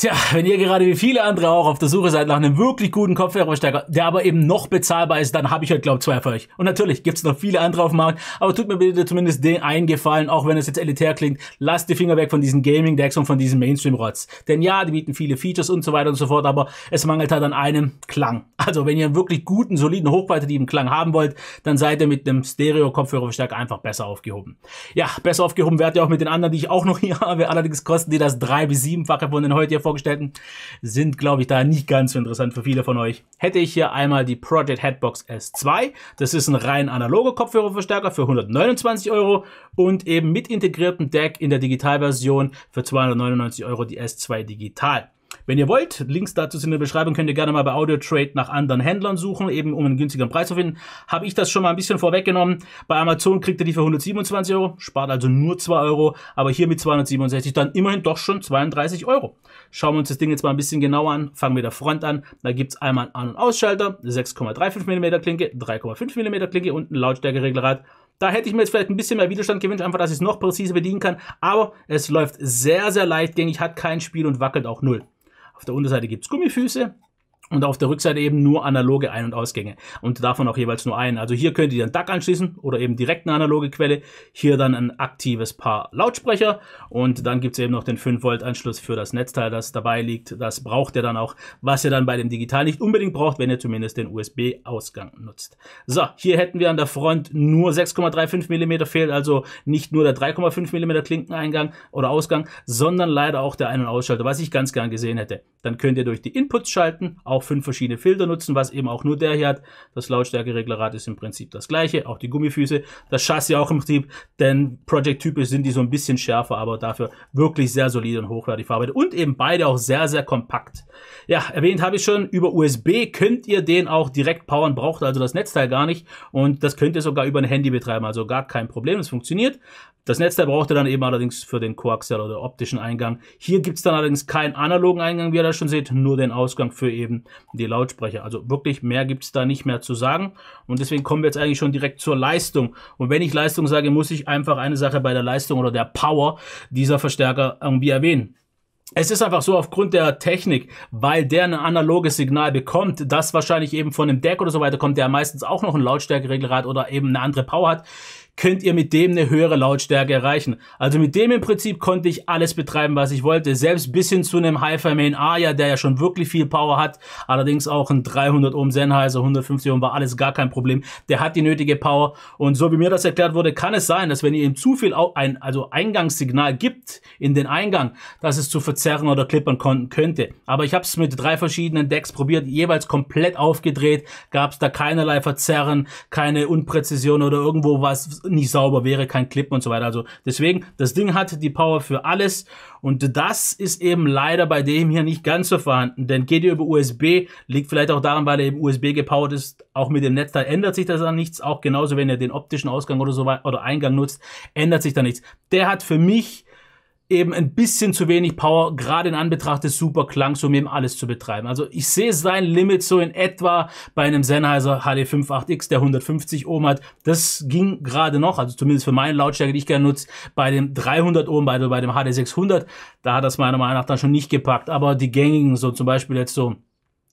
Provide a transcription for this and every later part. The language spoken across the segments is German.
Tja, wenn ihr gerade wie viele andere auch auf der Suche seid nach einem wirklich guten Kopfhörerverstärker, der aber eben noch bezahlbar ist, dann habe ich heute, glaube ich, zwei für euch. Und natürlich gibt's noch viele andere auf dem Markt, aber tut mir bitte zumindest den einen Gefallen, auch wenn es jetzt elitär klingt, lasst die Finger weg von diesen Gaming-Decks und von diesen Mainstream-Rotz. Denn ja, die bieten viele Features und so weiter und so fort, aber es mangelt halt an einem Klang. Also wenn ihr einen wirklich guten, soliden, hochqualitativen Klang haben wollt, dann seid ihr mit einem Stereo-Kopfhörerverstärker einfach besser aufgehoben. Ja, besser aufgehoben werdet ihr auch mit den anderen, die ich auch noch hier habe. Allerdings kosten die das drei- bis siebenfache von den heute hier vorgestellten, sind, glaube ich, da nicht ganz so interessant für viele von euch. Hätte ich hier einmal die Project Headbox S2. Das ist ein rein analoger Kopfhörerverstärker für 129 Euro und eben mit integriertem Deck in der Digitalversion für 299 Euro die S2 Digital. Wenn ihr wollt, Links dazu sind in der Beschreibung, könnt ihr gerne mal bei Audio Trade nach anderen Händlern suchen, eben um einen günstigeren Preis zu finden. Habe ich das schon mal ein bisschen vorweggenommen. Bei Amazon kriegt ihr die für 127 Euro, spart also nur 2 Euro, aber hier mit 267 dann immerhin doch schon 32 Euro. Schauen wir uns das Ding jetzt mal ein bisschen genauer an. Fangen wir der Front an. Da gibt es einmal einen An- und Ausschalter, 6,35 mm Klinke, 3,5 mm Klinke und ein Lautstärkeregelrad. Da hätte ich mir jetzt vielleicht ein bisschen mehr Widerstand gewünscht, einfach, dass ich es noch präziser bedienen kann. Aber es läuft sehr, sehr leichtgängig, hat kein Spiel und wackelt auch null. Auf der Unterseite gibt es Gummifüße und auf der Rückseite eben nur analoge Ein- und Ausgänge und davon auch jeweils nur einen. Also hier könnt ihr dann DAC anschließen oder eben direkt eine analoge Quelle, hier dann ein aktives Paar Lautsprecher und dann gibt's eben noch den 5-Volt-Anschluss für das Netzteil, das dabei liegt. Das braucht ihr dann auch, was ihr dann bei dem Digital nicht unbedingt braucht, wenn ihr zumindest den USB-Ausgang nutzt. So, hier hätten wir an der Front nur 6,35 mm fehlt, also nicht nur der 3,5 mm Klinkeneingang oder Ausgang, sondern leider auch der Ein- und Ausschalter, was ich ganz gern gesehen hätte. Dann könnt ihr durch die Inputs schalten, auch auch fünf verschiedene Filter nutzen, was eben auch nur der hier hat. Das Lautstärkereglerrad ist im Prinzip das gleiche, auch die Gummifüße, das Chassis auch im Prinzip, denn Project-typisch sind die so ein bisschen schärfer, aber dafür wirklich sehr solide und hochwertig verarbeitet und eben beide auch sehr, sehr kompakt. Ja, erwähnt habe ich schon, über USB könnt ihr den auch direkt powern, braucht also das Netzteil gar nicht und das könnt ihr sogar über ein Handy betreiben, also gar kein Problem, das funktioniert. Das Netzteil braucht ihr dann eben allerdings für den Coaxial oder optischen Eingang. Hier gibt es dann allerdings keinen analogen Eingang, wie ihr da schon seht, nur den Ausgang für eben die Lautsprecher. Also wirklich mehr gibt es da nicht mehr zu sagen. Und deswegen kommen wir jetzt eigentlich schon direkt zur Leistung. Und wenn ich Leistung sage, muss ich einfach eine Sache bei der Leistung oder der Power dieser Verstärker irgendwie erwähnen. Es ist einfach so aufgrund der Technik, weil der ein analoges Signal bekommt, das wahrscheinlich eben von dem Deck oder so weiter kommt, der meistens auch noch ein Lautstärkeregelrad oder eben eine andere Power hat, könnt ihr mit dem eine höhere Lautstärke erreichen. Also mit dem im Prinzip konnte ich alles betreiben, was ich wollte. Selbst bis hin zu einem Hi-Fi Main Aria, der ja schon wirklich viel Power hat. Allerdings auch ein 300 Ohm Sennheiser, 150 Ohm war alles gar kein Problem. Der hat die nötige Power. Und so wie mir das erklärt wurde, kann es sein, dass wenn ihr ihm zu viel ein, also Eingangssignal gibt in den Eingang, dass es zu verzerren oder klippern könnte. Aber ich habe es mit drei verschiedenen Decks probiert, jeweils komplett aufgedreht. Gab es da keinerlei Verzerren, keine Unpräzision oder irgendwo was nicht sauber wäre, kein Clip und so weiter. Also deswegen, das Ding hat die Power für alles und das ist eben leider bei dem hier nicht ganz so vorhanden, denn geht ihr über USB, liegt vielleicht auch daran, weil er eben USB gepowert ist, auch mit dem Netzteil ändert sich das dann nichts, auch genauso, wenn ihr den optischen Ausgang oder so weiter oder Eingang nutzt, ändert sich da nichts. Der hat für mich eben ein bisschen zu wenig Power, gerade in Anbetracht des Superklangs, um eben alles zu betreiben. Also ich sehe sein Limit so in etwa bei einem Sennheiser HD58X, der 150 Ohm hat. Das ging gerade noch, also zumindest für meine Lautstärke, die ich gerne nutze, bei dem 300 Ohm, also bei dem HD600, da hat das meiner Meinung nach dann schon nicht gepackt. Aber die gängigen, so zum Beispiel jetzt so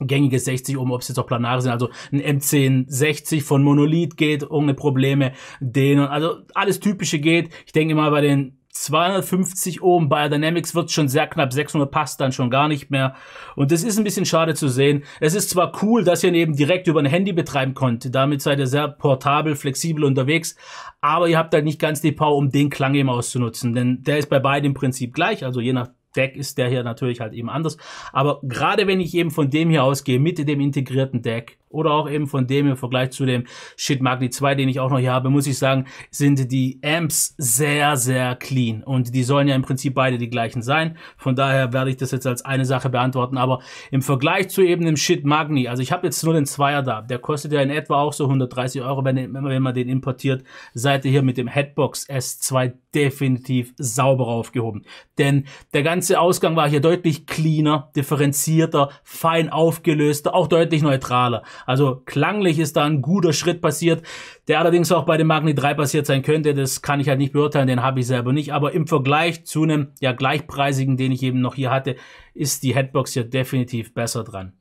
gängige 60 Ohm, ob es jetzt auch Planare sind, also ein M1060 von Monolith geht ohne Probleme, den und also alles typische geht. Ich denke mal bei den 250 Ohm. Bei Dynamics wird schon sehr knapp. 600 passt dann schon gar nicht mehr. Und das ist ein bisschen schade zu sehen. Es ist zwar cool, dass ihr ihn eben direkt über ein Handy betreiben könnt. Damit seid ihr sehr portabel, flexibel unterwegs. Aber ihr habt halt nicht ganz die Power, um den Klang eben auszunutzen. Denn der ist bei beiden im Prinzip gleich. Also je nach Deck ist der hier natürlich halt eben anders. Aber gerade wenn ich eben von dem hier ausgehe, mit dem integrierten Deck oder auch eben von dem im Vergleich zu dem Shit Magni 2, den ich auch noch hier habe, muss ich sagen, sind die Amps sehr, sehr clean. Und die sollen ja im Prinzip beide die gleichen sein. Von daher werde ich das jetzt als eine Sache beantworten. Aber im Vergleich zu eben dem Shit Magni, also ich habe jetzt nur den Zweier da. Der kostet ja in etwa auch so 130 Euro, wenn, wenn man den importiert. Seid ihr hier mit dem Headbox S2 definitiv sauber aufgehoben. Denn der ganze ganze Ausgang war hier deutlich cleaner, differenzierter, fein aufgelöster, auch deutlich neutraler. Also klanglich ist da ein guter Schritt passiert, der allerdings auch bei dem Magni 3 passiert sein könnte. Das kann ich halt nicht beurteilen, den habe ich selber nicht. Aber im Vergleich zu einem ja gleichpreisigen, den ich eben noch hier hatte, ist die Headbox hier definitiv besser dran.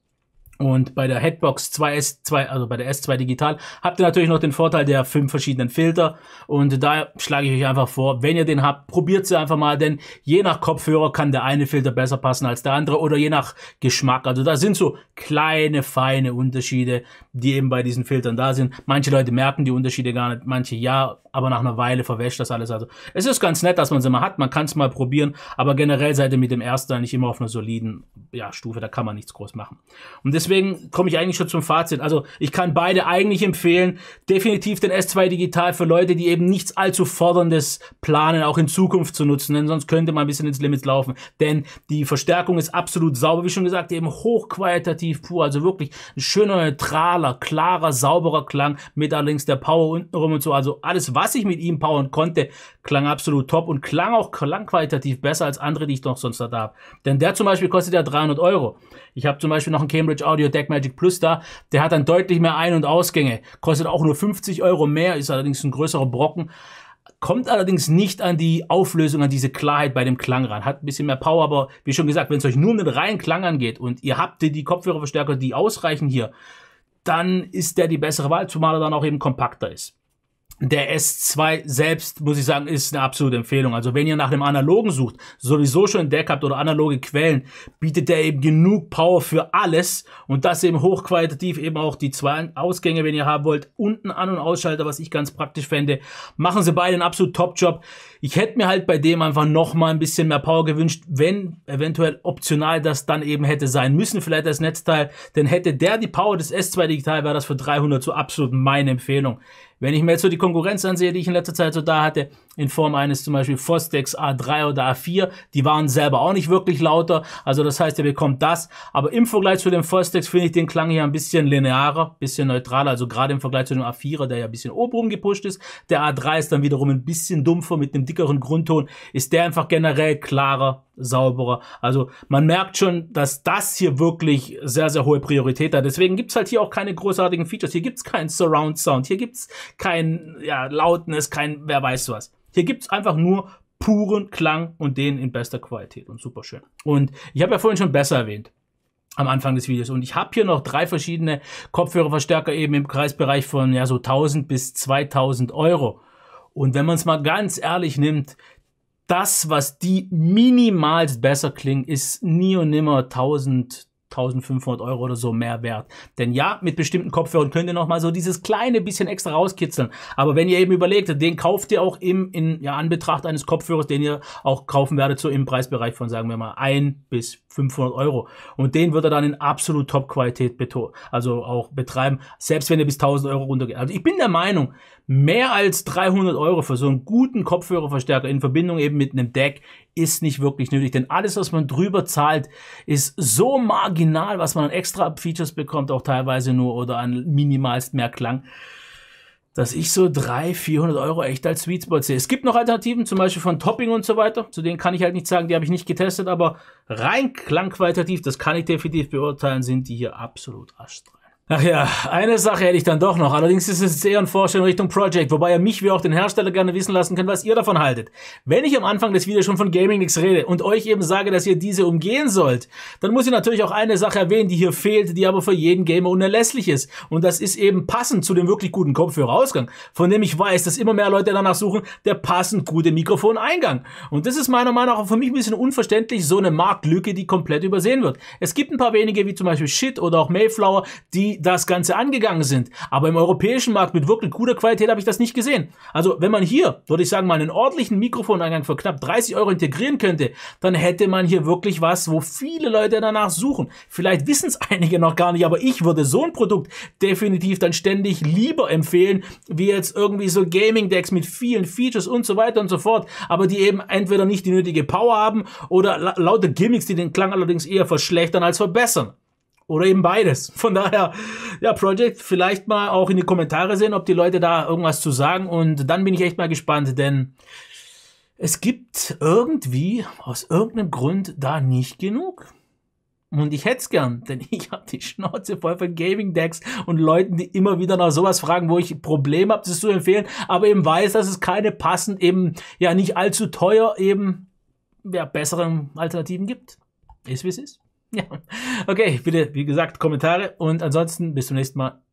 Und bei der Headbox 2S, 2, also bei der S2 Digital, habt ihr natürlich noch den Vorteil der fünf verschiedenen Filter. Und da schlage ich euch einfach vor, wenn ihr den habt, probiert sie einfach mal, denn je nach Kopfhörer kann der eine Filter besser passen als der andere oder je nach Geschmack. Also da sind so kleine, feine Unterschiede, die eben bei diesen Filtern da sind. Manche Leute merken die Unterschiede gar nicht, manche ja, aber nach einer Weile verwäscht das alles. Also es ist ganz nett, dass man sie mal hat, man kann es mal probieren, aber generell seid ihr mit dem ersten eigentlich immer auf einer soliden ja, Stufe, da kann man nichts groß machen. Und deswegen deswegen komme ich eigentlich schon zum Fazit. Also ich kann beide eigentlich empfehlen. Definitiv den S2 Digital für Leute, die eben nichts allzu forderndes planen, auch in Zukunft zu nutzen, denn sonst könnte man ein bisschen ins Limit laufen. Denn die Verstärkung ist absolut sauber, wie schon gesagt, eben hochqualitativ pur. Also wirklich ein schöner, neutraler, klarer, sauberer Klang mit allerdings der Power untenrum und so. Also alles, was ich mit ihm powern konnte, klang absolut top und klang auch klangqualitativ besser als andere, die ich noch sonst da habe. Denn der zum Beispiel kostet ja 300 Euro. Ich habe zum Beispiel noch ein Cambridge Audio Audio Deck Magic Plus da. Der hat dann deutlich mehr Ein- und Ausgänge. Kostet auch nur 50 Euro mehr, ist allerdings ein größerer Brocken. Kommt allerdings nicht an die Auflösung, an diese Klarheit bei dem Klang ran. Hat ein bisschen mehr Power, aber wie schon gesagt, wenn es euch nur um den reinen Klang angeht und ihr habt die Kopfhörerverstärker, die ausreichen hier, dann ist der die bessere Wahl, zumal er dann auch eben kompakter ist der S2 selbst, muss ich sagen, ist eine absolute Empfehlung. Also wenn ihr nach einem analogen sucht, sowieso schon ein Deck habt oder analoge Quellen, bietet der eben genug Power für alles und das eben hochqualitativ, eben auch die zwei Ausgänge, wenn ihr haben wollt, unten An- und Ausschalter, was ich ganz praktisch fände. Machen sie beide einen absolut Top-Job. Ich hätte mir halt bei dem einfach nochmal ein bisschen mehr Power gewünscht, wenn eventuell optional das dann eben hätte sein müssen, vielleicht als Netzteil, denn hätte der die Power des S2 Digital, wäre das für 300 so absolut meine Empfehlung. Wenn ich mir jetzt so die Konkurrenz ansehe, die ich in letzter Zeit so da hatte, in Form eines zum Beispiel Fostex A3 oder A4, die waren selber auch nicht wirklich lauter. Also das heißt, ihr bekommt das. Aber im Vergleich zu dem Fostex finde ich den Klang hier ein bisschen linearer, bisschen neutraler. Also gerade im Vergleich zu dem A4er, der ja ein bisschen oben gepusht ist. Der A3 ist dann wiederum ein bisschen dumpfer mit einem dickeren Grundton. Ist der einfach generell klarer, sauberer. Also man merkt schon, dass das hier wirklich sehr, sehr hohe Priorität hat. Deswegen gibt es halt hier auch keine großartigen Features. Hier gibt es keinen Surround Sound, hier gibt's kein ja, Lautness, kein wer weiß was. Hier gibt es einfach nur puren Klang und den in bester Qualität und super schön. Und ich habe ja vorhin schon besser erwähnt am Anfang des Videos. Und ich habe hier noch drei verschiedene Kopfhörerverstärker eben im Kreisbereich von ja so 1000 bis 2000 Euro. Und wenn man es mal ganz ehrlich nimmt, das, was die minimalst besser klingt, ist nie und nimmer 1000 1500 Euro oder so mehr wert. Denn ja, mit bestimmten Kopfhörern könnt ihr nochmal so dieses kleine bisschen extra rauskitzeln. Aber wenn ihr eben überlegt, den kauft ihr auch im, in ja, Anbetracht eines Kopfhörers, den ihr auch kaufen werdet, so im Preisbereich von, sagen wir mal, 1 bis 500 Euro. Und den wird er dann in absolut Top-Qualität also auch betreiben, selbst wenn ihr bis 1000 Euro runtergeht. Also ich bin der Meinung, mehr als 300 Euro für so einen guten Kopfhörerverstärker in Verbindung eben mit einem Deck ist nicht wirklich nötig, denn alles, was man drüber zahlt, ist so marginal, was man an extra Features bekommt, auch teilweise nur oder an minimalst mehr Klang, dass ich so 300, 400 Euro echt als Sweet Spot sehe. Es gibt noch Alternativen, zum Beispiel von Topping und so weiter, zu denen kann ich halt nicht sagen, die habe ich nicht getestet, aber rein klangqualitativ, das kann ich definitiv beurteilen, sind die hier absolut astral. Ach ja, eine Sache hätte ich dann doch noch. Allerdings ist es eher ein Vorstellung in Richtung Project, wobei ihr mich wie auch den Hersteller gerne wissen lassen könnt, was ihr davon haltet. Wenn ich am Anfang des Videos schon von Gaming Nix rede und euch eben sage, dass ihr diese umgehen sollt, dann muss ich natürlich auch eine Sache erwähnen, die hier fehlt, die aber für jeden Gamer unerlässlich ist. Und das ist eben passend zu dem wirklich guten Kopfhörerausgang, von dem ich weiß, dass immer mehr Leute danach suchen, der passend gute Mikrofoneingang. Und das ist meiner Meinung nach auch für mich ein bisschen unverständlich, so eine Marktlücke, die komplett übersehen wird. Es gibt ein paar wenige, wie zum Beispiel Shit oder auch Mayflower, die das Ganze angegangen sind. Aber im europäischen Markt mit wirklich guter Qualität habe ich das nicht gesehen. Also wenn man hier, würde ich sagen, mal einen ordentlichen Mikrofoneingang für knapp 30 Euro integrieren könnte, dann hätte man hier wirklich was, wo viele Leute danach suchen. Vielleicht wissen es einige noch gar nicht, aber ich würde so ein Produkt definitiv dann ständig lieber empfehlen, wie jetzt irgendwie so Gaming-Decks mit vielen Features und so weiter und so fort, aber die eben entweder nicht die nötige Power haben oder la lauter Gimmicks, die den Klang allerdings eher verschlechtern als verbessern. Oder eben beides. Von daher, ja, Project, vielleicht mal auch in die Kommentare sehen, ob die Leute da irgendwas zu sagen. Und dann bin ich echt mal gespannt, denn es gibt irgendwie aus irgendeinem Grund da nicht genug. Und ich hätte es gern, denn ich habe die Schnauze voll von Gaming Decks und Leuten, die immer wieder nach sowas fragen, wo ich Probleme habe, das zu empfehlen, aber eben weiß, dass es keine passend, eben ja nicht allzu teuer, eben ja, besseren Alternativen gibt. Ist wie es ist. Ja. Okay, bitte, wie gesagt, Kommentare und ansonsten bis zum nächsten Mal.